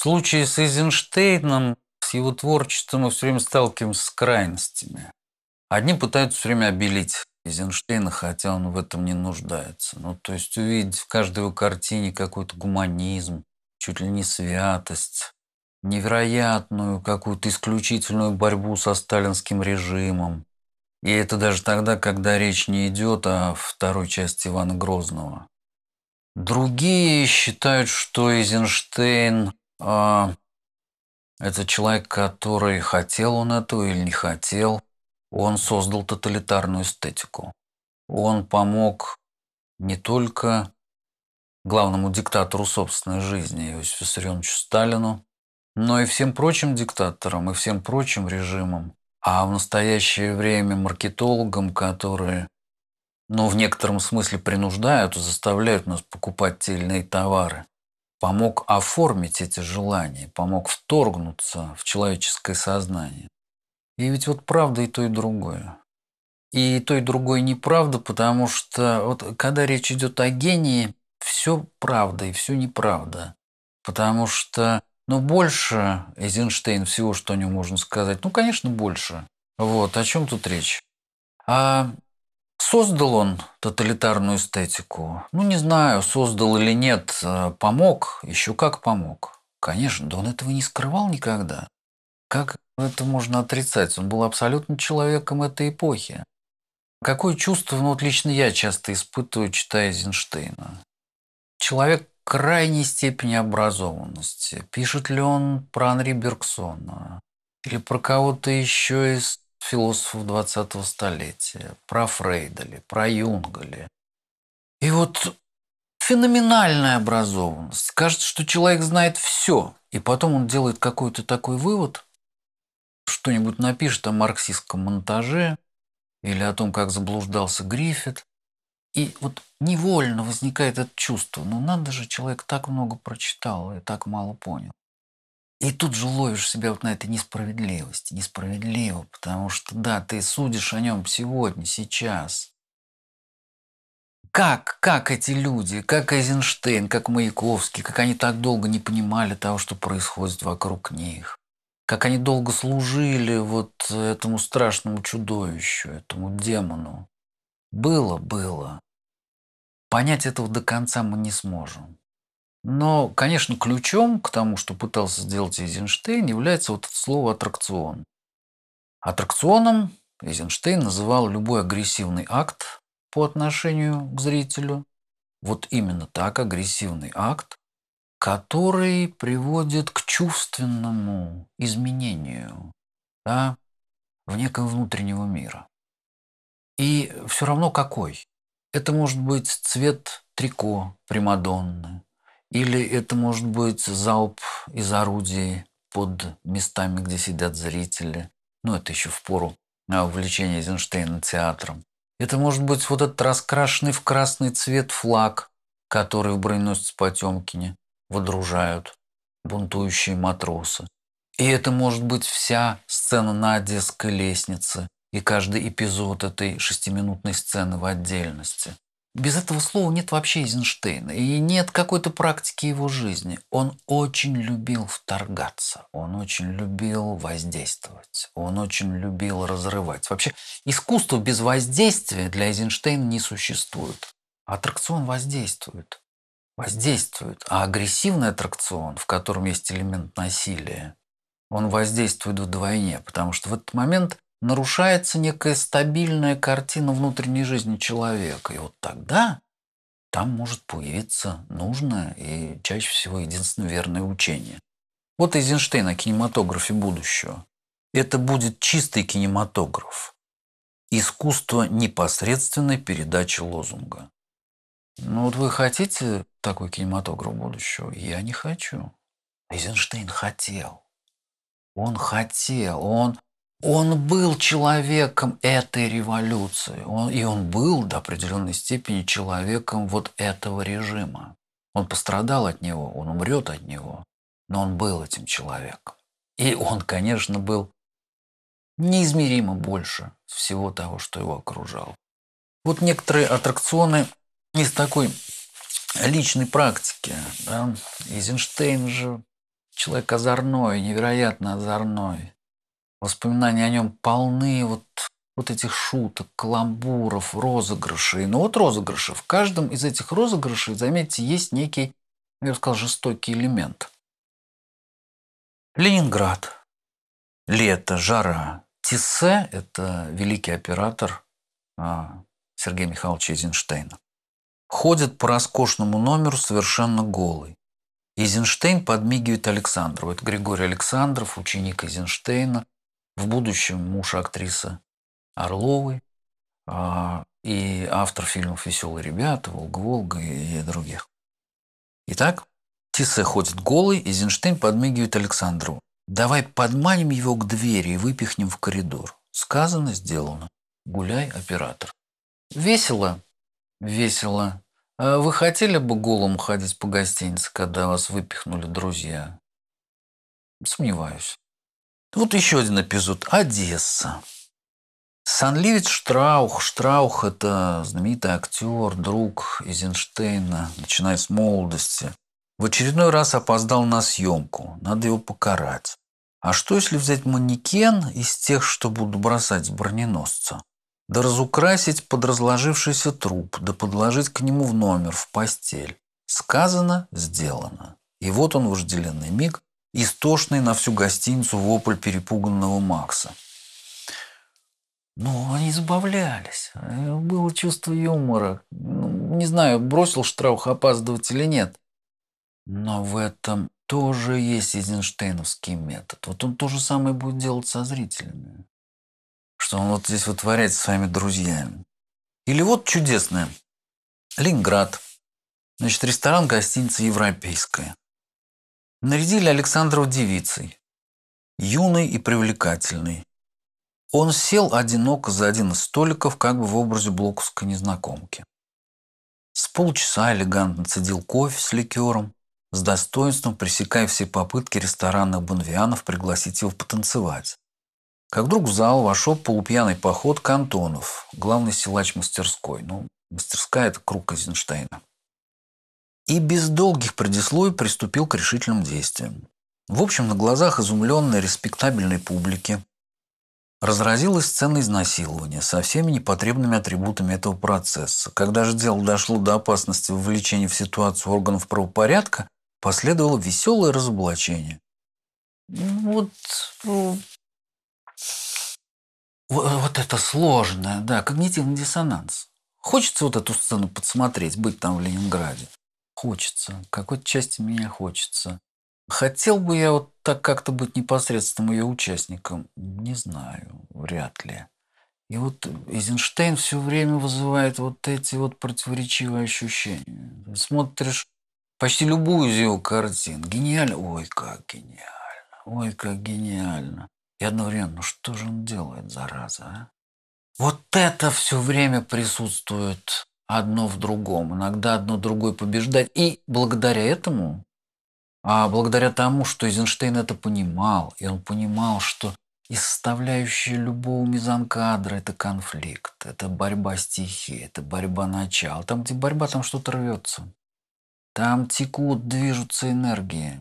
случае с Эйзенштейном, с его творчеством мы все время сталкиваемся с крайностями. Одни пытаются все время обелить Эйзенштейна, хотя он в этом не нуждается. Ну, то есть увидеть в каждой его картине какой-то гуманизм, чуть ли не святость, невероятную какую-то исключительную борьбу со сталинским режимом. И это даже тогда, когда речь не идет о второй части Ивана Грозного. Другие считают, что Эйзенштейн а, это человек, который хотел он этого или не хотел. Он создал тоталитарную эстетику. Он помог не только главному диктатору собственной жизни, Иосифу Виссарионовичу Сталину, но и всем прочим диктаторам, и всем прочим режимам, а в настоящее время маркетологам, которые, ну, в некотором смысле принуждают, заставляют нас покупать те или иные товары помог оформить эти желания, помог вторгнуться в человеческое сознание. И ведь вот правда и то, и другое. И то, и другое неправда, потому что вот когда речь идет о гении, все правда и все неправда. Потому что, ну, больше Эйзенштейн всего, что о нем можно сказать. Ну, конечно, больше. Вот, о чем тут речь? А Создал он тоталитарную эстетику? Ну, не знаю, создал или нет. Э, помог? Еще как помог. Конечно, да он этого не скрывал никогда. Как это можно отрицать? Он был абсолютно человеком этой эпохи. Какое чувство, ну вот лично я часто испытываю, читая Эйзенштейна? Человек крайней степени образованности. Пишет ли он про Анри Бергсона? Или про кого-то еще из философов 20-го столетия, про Фрейда ли, про Юнга ли. И вот феноменальная образованность. Кажется, что человек знает все, и потом он делает какой-то такой вывод, что-нибудь напишет о марксистском монтаже или о том, как заблуждался Гриффит. И вот невольно возникает это чувство, ну надо же, человек так много прочитал и так мало понял. И тут же ловишь себя вот на этой несправедливости. Несправедливо, потому что, да, ты судишь о нем сегодня, сейчас. Как, как эти люди, как Эйзенштейн, как Маяковский, как они так долго не понимали того, что происходит вокруг них. Как они долго служили вот этому страшному чудовищу, этому демону. Было, было. Понять этого до конца мы не сможем. Но, конечно, ключом к тому, что пытался сделать Эйзенштейн, является вот слово «аттракцион». Аттракционом Эйзенштейн называл любой агрессивный акт по отношению к зрителю. Вот именно так, агрессивный акт, который приводит к чувственному изменению да, в неком внутреннего мира. И все равно какой. Это может быть цвет трико Примадонны, или это может быть залп из орудий под местами, где сидят зрители. Ну, это еще в пору а, увлечения Эйзенштейна театром. Это может быть вот этот раскрашенный в красный цвет флаг, который в броненосце Потемкине водружают бунтующие матросы. И это может быть вся сцена на Одесской лестнице и каждый эпизод этой шестиминутной сцены в отдельности. Без этого слова нет вообще Эйзенштейна, и нет какой-то практики его жизни. Он очень любил вторгаться, он очень любил воздействовать, он очень любил разрывать. Вообще, искусство без воздействия для Эйзенштейна не существует. Аттракцион воздействует. Воздействует. А агрессивный аттракцион, в котором есть элемент насилия, он воздействует вдвойне, потому что в этот момент нарушается некая стабильная картина внутренней жизни человека. И вот тогда там может появиться нужное и чаще всего единственное верное учение. Вот Эйзенштейн о кинематографе будущего. Это будет чистый кинематограф. Искусство непосредственной передачи лозунга. Ну вот вы хотите такой кинематограф будущего? Я не хочу. Эйзенштейн хотел. Он хотел, он он был человеком этой революции, он, и он был до определенной степени человеком вот этого режима. Он пострадал от него, он умрет от него, но он был этим человеком. И он, конечно, был неизмеримо больше всего того, что его окружало. Вот некоторые аттракционы из такой личной практики. Да? Эйзенштейн же человек озорной, невероятно озорной. Воспоминания о нем полны вот, вот этих шуток, кламбуров, розыгрышей. Но вот розыгрыши. В каждом из этих розыгрышей, заметьте, есть некий, я бы сказал, жестокий элемент. Ленинград. Лето, жара. Тиссе – это великий оператор а, Сергея Михайловича Эйзенштейна. Ходит по роскошному номеру совершенно голый. Эйзенштейн подмигивает Александрову. Это Григорий Александров, ученик Эйзенштейна, в будущем муж актрисы Орловой а, и автор фильмов «Веселые "Волг", «Волга-Волга» и других. Итак, Тиса ходит голый, и Зинштейн подмигивает Александру. «Давай подманим его к двери и выпихнем в коридор». Сказано, сделано. Гуляй, оператор. Весело? Весело. А вы хотели бы голым ходить по гостинице, когда вас выпихнули друзья? Сомневаюсь. Вот еще один эпизод. Одесса. Санливец Штраух. Штраух – это знаменитый актер, друг Эйзенштейна, начиная с молодости. В очередной раз опоздал на съемку. Надо его покарать. А что, если взять манекен из тех, что будут бросать с броненосца? Да разукрасить под разложившийся труп, да подложить к нему в номер, в постель. Сказано – сделано. И вот он, вожделенный миг, истошный на всю гостиницу вопль перепуганного Макса. Ну, они забавлялись. Э, было чувство юмора. Ну, не знаю, бросил Штраух опаздывать или нет. Но в этом тоже есть Эйзенштейновский метод. Вот он то же самое будет делать со зрителями. Что он вот здесь вытворяет с своими друзьями. Или вот чудесное. Ленинград. Значит, ресторан гостиница европейская. Нарядили Александрова девицей, юной и привлекательной. Он сел одиноко за один из столиков, как бы в образе блоковской незнакомки. С полчаса элегантно цедил кофе с ликером, с достоинством пресекая все попытки ресторанных бонвианов пригласить его потанцевать. Как вдруг в зал вошел полупьяный поход Кантонов, главный силач мастерской. Ну, мастерская – это круг Эйзенштейна и без долгих предисловий приступил к решительным действиям. В общем, на глазах изумленной респектабельной публики разразилась сцена изнасилования со всеми непотребными атрибутами этого процесса. Когда же дело дошло до опасности вовлечения в ситуацию органов правопорядка, последовало веселое разоблачение. Э, вот вот это сложное, да, когнитивный диссонанс. Хочется вот эту сцену подсмотреть, быть там в Ленинграде. Хочется. Какой-то части меня хочется. Хотел бы я вот так как-то быть непосредственным ее участником? Не знаю, вряд ли. И вот Эйзенштейн все время вызывает вот эти вот противоречивые ощущения. Смотришь почти любую из его картин. Гениально. Ой, как гениально. Ой, как гениально. И одновременно, ну что же он делает, зараза, а? Вот это все время присутствует одно в другом, иногда одно другое побеждать. И благодаря этому, а благодаря тому, что Эйзенштейн это понимал, и он понимал, что и составляющая любого мизанкадра – это конфликт, это борьба стихии, это борьба начал. Там, где борьба, там что-то рвется. Там текут, движутся энергии.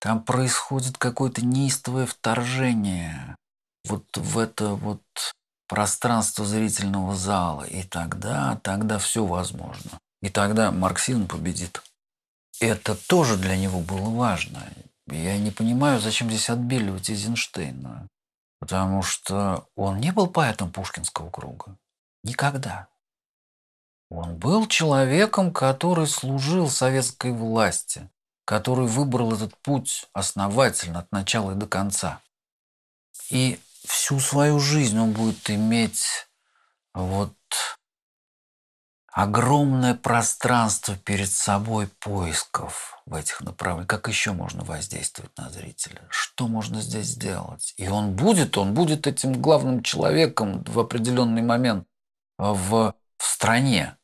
Там происходит какое-то неистовое вторжение вот в это вот пространство зрительного зала. И тогда, тогда все возможно. И тогда марксизм победит. Это тоже для него было важно. Я не понимаю, зачем здесь отбеливать Эйзенштейна. Потому что он не был поэтом Пушкинского круга. Никогда. Он был человеком, который служил советской власти, который выбрал этот путь основательно от начала и до конца. И всю свою жизнь он будет иметь вот огромное пространство перед собой поисков в этих направлениях. Как еще можно воздействовать на зрителя? Что можно здесь сделать? И он будет, он будет этим главным человеком в определенный момент в, в стране.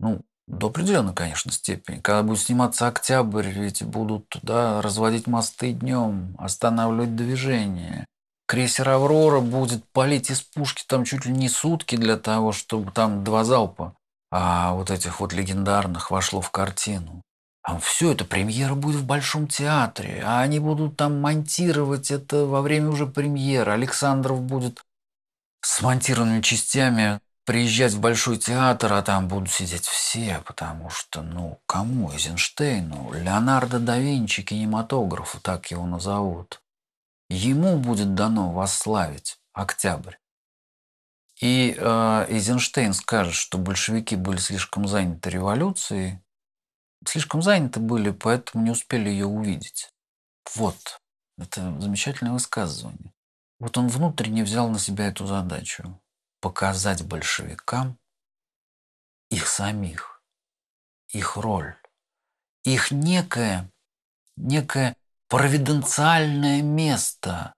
Ну, до определенной, конечно, степени. Когда будет сниматься «Октябрь», ведь будут туда разводить мосты днем, останавливать движение крейсер «Аврора» будет палить из пушки там чуть ли не сутки для того, чтобы там два залпа а вот этих вот легендарных вошло в картину. А все это премьера будет в Большом театре, а они будут там монтировать это во время уже премьеры. Александров будет с монтированными частями приезжать в Большой театр, а там будут сидеть все, потому что, ну, кому? Эйзенштейну, Леонардо да Винчи, кинематографу, так его назовут ему будет дано восславить октябрь. И э, Эйзенштейн скажет, что большевики были слишком заняты революцией, слишком заняты были, поэтому не успели ее увидеть. Вот, это замечательное высказывание. Вот он внутренне взял на себя эту задачу – показать большевикам их самих, их роль, их некое, некое провиденциальное место.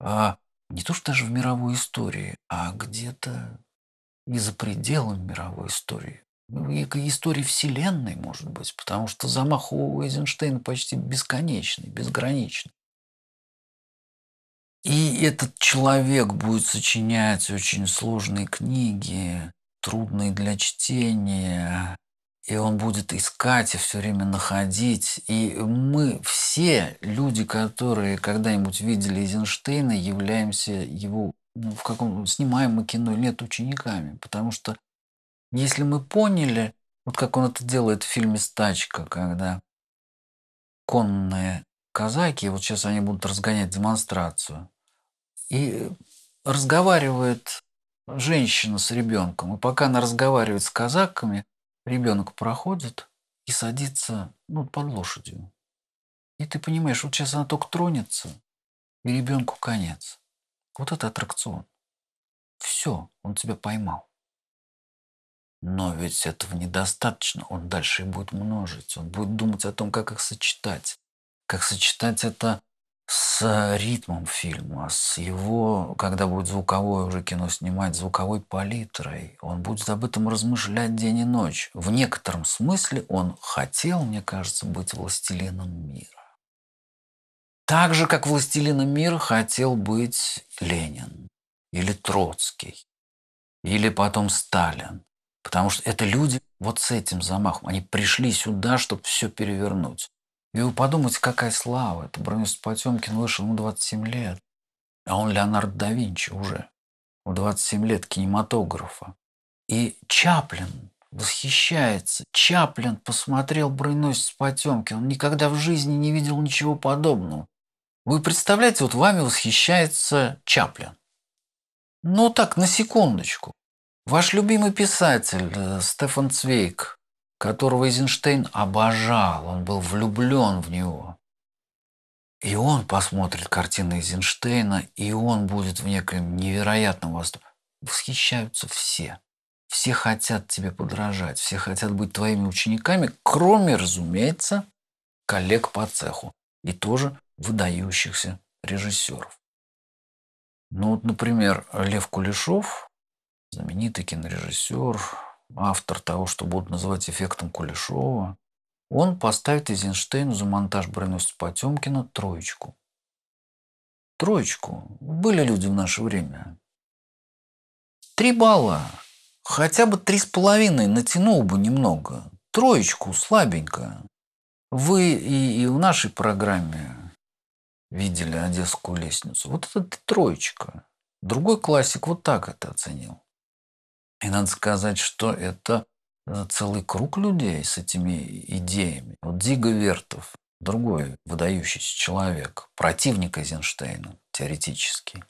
А не то что даже в мировой истории, а где-то и за пределами мировой истории. Некой ну, истории Вселенной, может быть, потому что замах у Эйзенштейна почти бесконечный, безграничный. И этот человек будет сочинять очень сложные книги, трудные для чтения, и он будет искать и все время находить. И мы все люди, которые когда-нибудь видели Эйзенштейна, являемся его ну, в каком снимаем мы кино или нет учениками, потому что если мы поняли, вот как он это делает в фильме «Стачка», когда конные казаки, вот сейчас они будут разгонять демонстрацию, и разговаривает женщина с ребенком, и пока она разговаривает с казаками – ребенок проходит и садится ну, под лошадью. И ты понимаешь, вот сейчас она только тронется, и ребенку конец. Вот это аттракцион. Все, он тебя поймал. Но ведь этого недостаточно. Он дальше и будет множить. Он будет думать о том, как их сочетать. Как сочетать это с э, ритмом фильма, с его, когда будет звуковое уже кино снимать, звуковой палитрой. Он будет об этом размышлять день и ночь. В некотором смысле он хотел, мне кажется, быть властелином мира. Так же, как властелином мира хотел быть Ленин или Троцкий, или потом Сталин. Потому что это люди вот с этим замахом. Они пришли сюда, чтобы все перевернуть. И вы подумайте, какая слава. Это Бронислав Потемкин вышел ему 27 лет. А он Леонард да Винчи уже. В 27 лет кинематографа. И Чаплин восхищается. Чаплин посмотрел «Броненосец Потемкин». Он никогда в жизни не видел ничего подобного. Вы представляете, вот вами восхищается Чаплин. Ну так, на секундочку. Ваш любимый писатель э, Стефан Цвейк которого Эйзенштейн обожал, он был влюблен в него. И он посмотрит картины Эйзенштейна, и он будет в неком невероятном восторге. Восхищаются все. Все хотят тебе подражать, все хотят быть твоими учениками, кроме, разумеется, коллег по цеху и тоже выдающихся режиссеров. Ну вот, например, Лев Кулешов, знаменитый кинорежиссер, автор того, что будут называть эффектом Кулешова, он поставит Эйзенштейну за монтаж броненосца Потемкина троечку. Троечку. Были люди в наше время. Три балла. Хотя бы три с половиной натянул бы немного. Троечку, слабенько. Вы и, и в нашей программе видели Одесскую лестницу. Вот это троечка. Другой классик вот так это оценил. И надо сказать, что это э, целый круг людей с этими идеями. Вот Диго Вертов, другой выдающийся человек, противник Эйзенштейна теоретически.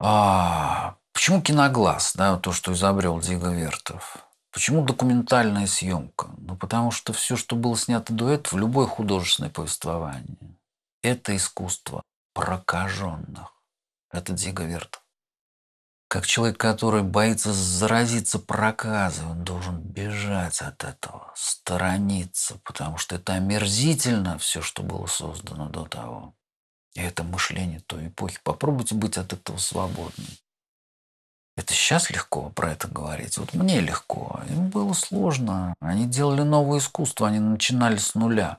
А почему киноглаз, да, то, что изобрел Диго Вертов? Почему документальная съемка? Ну, потому что все, что было снято до этого, в любое художественное повествование, это искусство прокаженных. Это Диго Вертов. Как человек, который боится заразиться проказом, он должен бежать от этого, сторониться, потому что это омерзительно все, что было создано до того. И это мышление той эпохи. Попробуйте быть от этого свободным. Это сейчас легко про это говорить. Вот мне легко. Им было сложно. Они делали новое искусство, они начинали с нуля.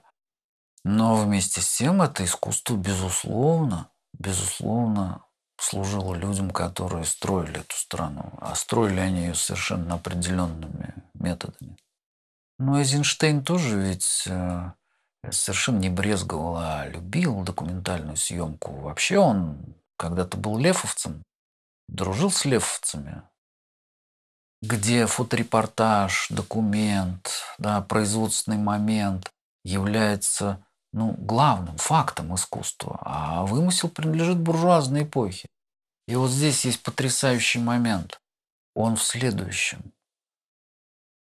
Но вместе с тем это искусство, безусловно, безусловно, служила людям, которые строили эту страну. А строили они ее совершенно определенными методами. Но ну, Эйзенштейн тоже ведь э, совершенно не брезговал, а любил документальную съемку. Вообще он когда-то был лефовцем, дружил с лефовцами, где фоторепортаж, документ, да, производственный момент является ну, главным фактом искусства, а вымысел принадлежит буржуазной эпохе. И вот здесь есть потрясающий момент. Он в следующем.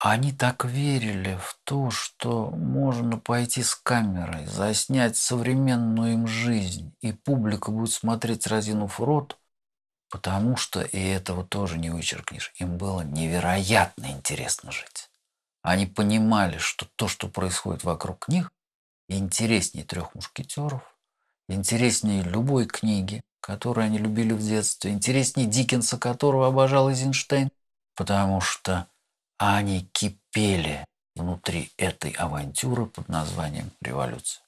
Они так верили в то, что можно пойти с камерой, заснять современную им жизнь, и публика будет смотреть, разинув рот, потому что, и этого тоже не вычеркнешь, им было невероятно интересно жить. Они понимали, что то, что происходит вокруг них, интереснее трех мушкетеров, интереснее любой книги, которые они любили в детстве, интереснее Диккенса, которого обожал Эйзенштейн, потому что они кипели внутри этой авантюры под названием «Революция».